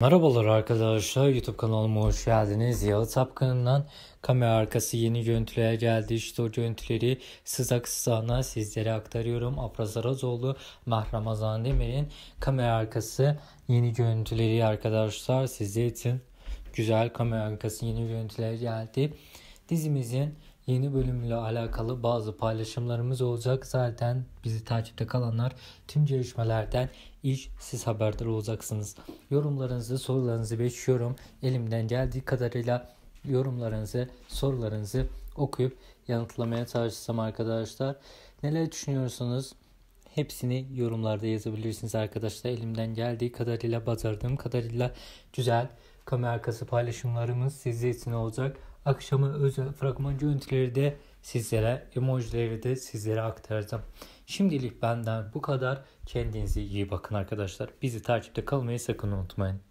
Merhabalar arkadaşlar YouTube kanalıma hoş geldiniz. Yalı Tapkan'dan kamera arkası yeni görüntülere geldi. İşte o görüntüleri sızak sızağına sizlere aktarıyorum. Apraz Arazoğlu, Azan Demir'in kamera arkası yeni görüntüleri arkadaşlar sizler için güzel kamera arkası yeni görüntüler geldi. Dizimizin yeni bölümle alakalı bazı paylaşımlarımız olacak. Zaten bizi takipte kalanlar tüm gelişmelerden ilk siz haberdar olacaksınız. Yorumlarınızı, sorularınızı bekliyorum. Elimden geldiği kadarıyla yorumlarınızı, sorularınızı okuyup yanıtlamaya çalışacağım arkadaşlar. Neler düşünüyorsunuz? Hepsini yorumlarda yazabilirsiniz arkadaşlar. Elimden geldiği kadarıyla, bazardığım kadarıyla güzel kamera arkası paylaşımlarımız sizler için olacak. Akşama özel fragman görüntüleri de sizlere, emojileri de sizlere aktaracağım. Şimdilik benden bu kadar. Kendinize iyi bakın arkadaşlar. Bizi takipte kalmayı sakın unutmayın.